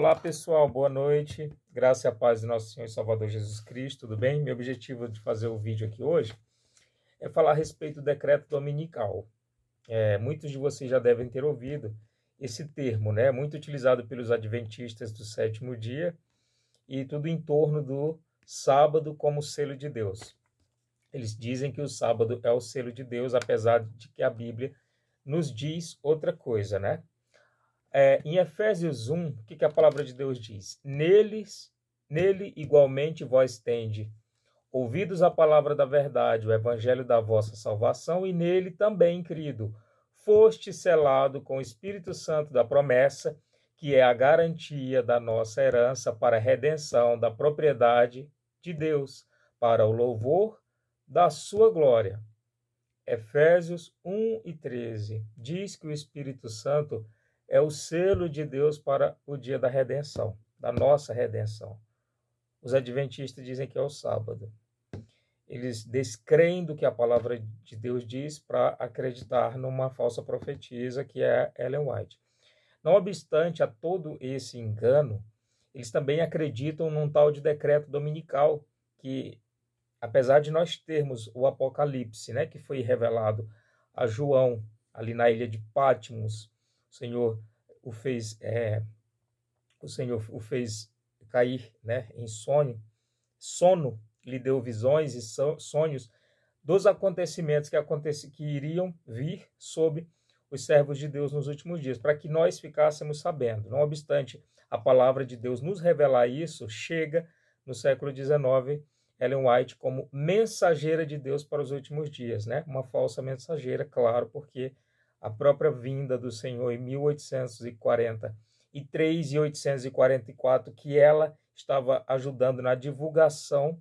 Olá pessoal, boa noite. Graça e a paz do nosso Senhor e Salvador Jesus Cristo, tudo bem? Meu objetivo de fazer o vídeo aqui hoje é falar a respeito do decreto dominical. É, muitos de vocês já devem ter ouvido esse termo, né? Muito utilizado pelos adventistas do sétimo dia e tudo em torno do sábado como selo de Deus. Eles dizem que o sábado é o selo de Deus, apesar de que a Bíblia nos diz outra coisa, né? é, em Efésios 1, o que, que a palavra de Deus diz? Neles, nele igualmente vós tende ouvidos a palavra da verdade, o evangelho da vossa salvação, e nele também querido Foste selado com o Espírito Santo da promessa, que é a garantia da nossa herança para a redenção da propriedade de Deus, para o louvor da sua glória. Efésios 1 e 13 diz que o Espírito Santo é o selo de Deus para o dia da redenção, da nossa redenção. Os adventistas dizem que é o sábado. Eles descreem do que a palavra de Deus diz para acreditar numa falsa profetisa que é Ellen White. Não obstante a todo esse engano, eles também acreditam num tal de decreto dominical que, apesar de nós termos o Apocalipse, né, que foi revelado a João ali na ilha de Patmos, o Senhor o fez, é, o Senhor o fez cair né, em sono, sono lhe deu visões e sonhos dos acontecimentos que, aconteci, que iriam vir sobre os servos de Deus nos últimos dias, para que nós ficássemos sabendo. Não obstante a palavra de Deus nos revelar isso, chega no século XIX Ellen White como mensageira de Deus para os últimos dias, né? Uma falsa mensageira, claro, porque a própria vinda do Senhor em 1843 e 1844, que ela estava ajudando na divulgação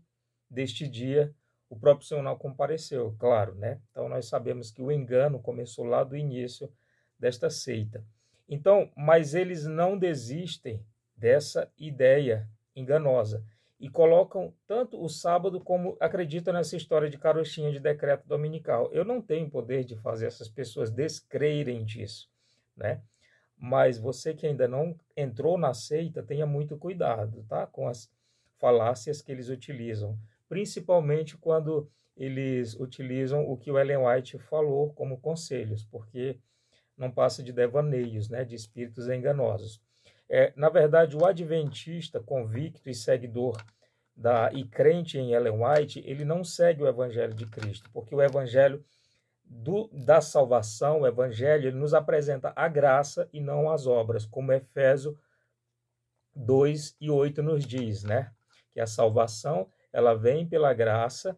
deste dia. O próprio Senhor compareceu, claro, né? Então nós sabemos que o engano começou lá do início desta seita. Então, mas eles não desistem dessa ideia enganosa e colocam tanto o sábado como acreditam nessa história de carochinha de decreto dominical. Eu não tenho poder de fazer essas pessoas descreirem disso, né? Mas você que ainda não entrou na seita, tenha muito cuidado, tá? Com as falácias que eles utilizam, principalmente quando eles utilizam o que o Ellen White falou como conselhos, porque não passa de devaneios, né, de espíritos enganosos. É, na verdade, o adventista convicto e seguidor da, e crente em Ellen White, ele não segue o evangelho de Cristo, porque o evangelho do, da salvação, o evangelho, ele nos apresenta a graça e não as obras, como Efésio 2 e 8 nos diz, né? Que a salvação, ela vem pela graça,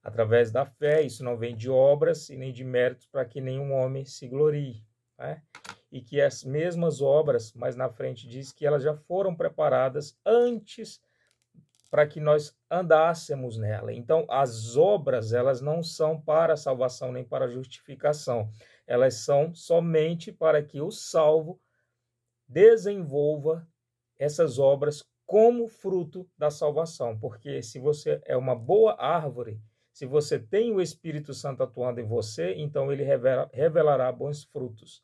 através da fé, isso não vem de obras e nem de méritos para que nenhum homem se glorie, né? e que as mesmas obras, mais na frente diz que elas já foram preparadas antes para que nós andássemos nela. Então, as obras, elas não são para salvação nem para justificação. Elas são somente para que o salvo desenvolva essas obras como fruto da salvação. Porque se você é uma boa árvore, se você tem o Espírito Santo atuando em você, então ele revela, revelará bons frutos.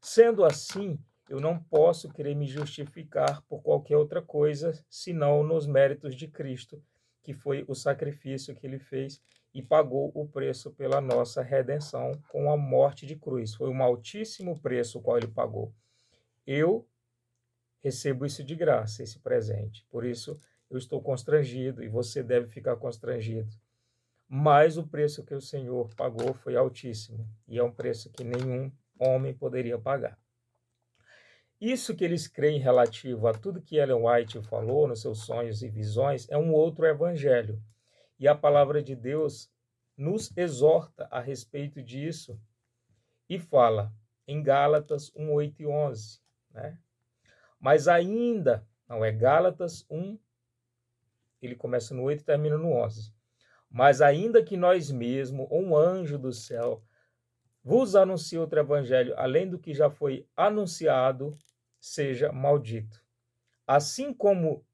Sendo assim, eu não posso querer me justificar por qualquer outra coisa senão nos méritos de Cristo, que foi o sacrifício que ele fez e pagou o preço pela nossa redenção com a morte de cruz. Foi um altíssimo preço o qual ele pagou. Eu recebo isso de graça, esse presente. Por isso eu estou constrangido e você deve ficar constrangido. Mas o preço que o Senhor pagou foi altíssimo e é um preço que nenhum homem poderia pagar. Isso que eles creem relativo a tudo que Ellen White falou nos seus sonhos e visões é um outro evangelho. E a palavra de Deus nos exorta a respeito disso e fala em Gálatas 1, 8 e 11. Né? Mas ainda, não é Gálatas 1, ele começa no 8 e termina no 11. Mas ainda que nós mesmos, ou um anjo do céu, vos anuncie outro evangelho além do que já foi anunciado, seja maldito. Assim como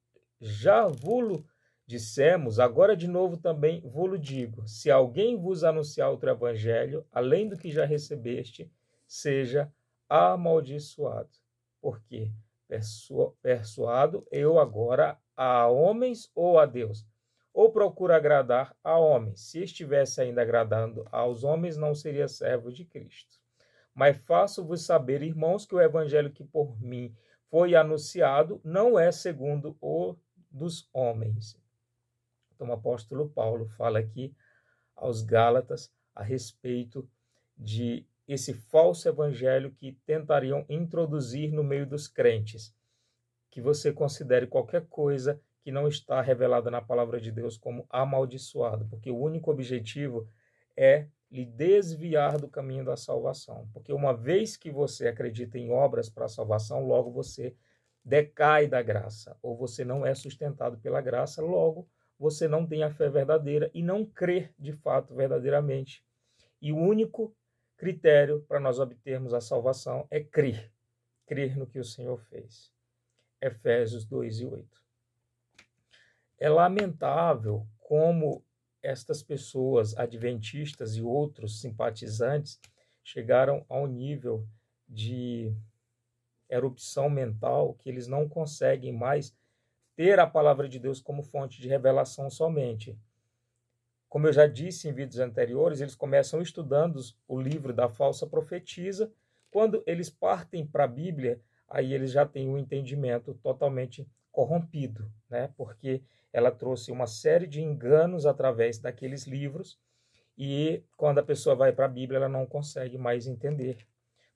já vulo dissemos, agora de novo também vulo digo: se alguém vos anunciar outro evangelho além do que já recebeste, seja amaldiçoado. Porque persuado eu agora a homens ou a Deus ou procura agradar a homens. Se estivesse ainda agradando aos homens, não seria servo de Cristo. Mas faço-vos saber, irmãos, que o evangelho que por mim foi anunciado não é segundo o dos homens. Então, o apóstolo Paulo fala aqui aos Gálatas a respeito de esse falso evangelho que tentariam introduzir no meio dos crentes. Que você considere qualquer coisa que não está revelada na palavra de Deus como amaldiçoado, porque o único objetivo é lhe desviar do caminho da salvação. Porque uma vez que você acredita em obras para a salvação, logo você decai da graça, ou você não é sustentado pela graça, logo você não tem a fé verdadeira e não crê de fato verdadeiramente. E o único critério para nós obtermos a salvação é crer, crer no que o Senhor fez. Efésios 2 e 8. É lamentável como estas pessoas adventistas e outros simpatizantes chegaram ao nível de erupção mental que eles não conseguem mais ter a palavra de Deus como fonte de revelação somente. Como eu já disse em vídeos anteriores, eles começam estudando o livro da falsa profetisa. Quando eles partem para a Bíblia, aí eles já têm um entendimento totalmente corrompido, né? porque ela trouxe uma série de enganos através daqueles livros e quando a pessoa vai para a Bíblia ela não consegue mais entender,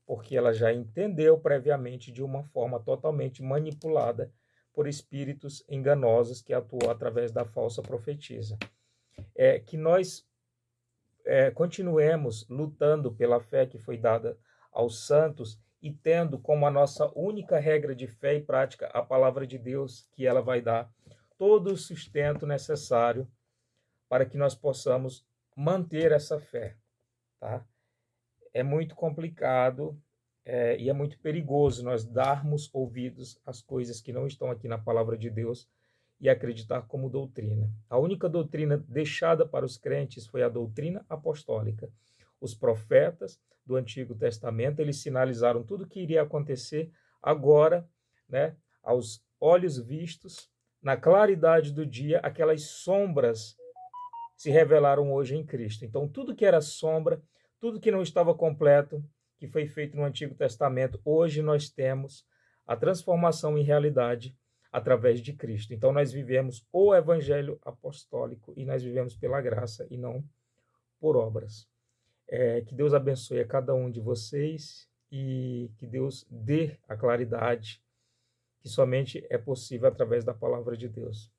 porque ela já entendeu previamente de uma forma totalmente manipulada por espíritos enganosos que atuou através da falsa profetisa. É que nós é, continuemos lutando pela fé que foi dada aos santos e tendo como a nossa única regra de fé e prática a palavra de Deus, que ela vai dar todo o sustento necessário para que nós possamos manter essa fé, tá? É muito complicado é, e é muito perigoso nós darmos ouvidos às coisas que não estão aqui na palavra de Deus e acreditar como doutrina. A única doutrina deixada para os crentes foi a doutrina apostólica os profetas do Antigo Testamento, eles sinalizaram tudo o que iria acontecer agora, né, aos olhos vistos, na claridade do dia, aquelas sombras se revelaram hoje em Cristo. Então, tudo que era sombra, tudo que não estava completo, que foi feito no Antigo Testamento, hoje nós temos a transformação em realidade através de Cristo. Então, nós vivemos o Evangelho apostólico e nós vivemos pela graça e não por obras. É, que Deus abençoe a cada um de vocês e que Deus dê a claridade que somente é possível através da palavra de Deus.